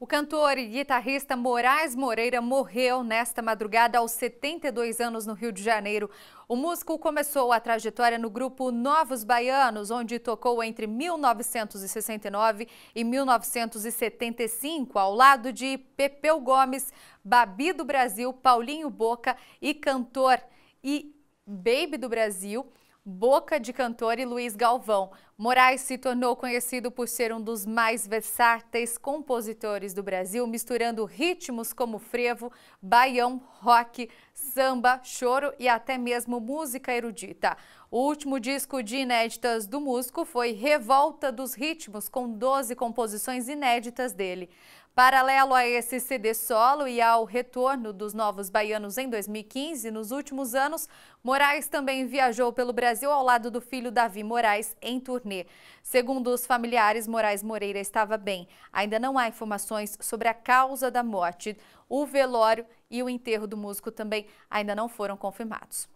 O cantor e guitarrista Moraes Moreira morreu nesta madrugada aos 72 anos no Rio de Janeiro. O músico começou a trajetória no grupo Novos Baianos, onde tocou entre 1969 e 1975, ao lado de Pepeu Gomes, Babi do Brasil, Paulinho Boca e cantor e Baby do Brasil. Boca de Cantor e Luiz Galvão. Moraes se tornou conhecido por ser um dos mais versáteis compositores do Brasil, misturando ritmos como frevo, baião, rock, samba, choro e até mesmo música erudita. O último disco de inéditas do músico foi Revolta dos Ritmos, com 12 composições inéditas dele. Paralelo a esse CD solo e ao retorno dos Novos Baianos em 2015, nos últimos anos, Moraes também viajou pelo Brasil ao lado do filho Davi Moraes em turnê. Segundo os familiares, Moraes Moreira estava bem. Ainda não há informações sobre a causa da morte. O velório e o enterro do músico também ainda não foram confirmados.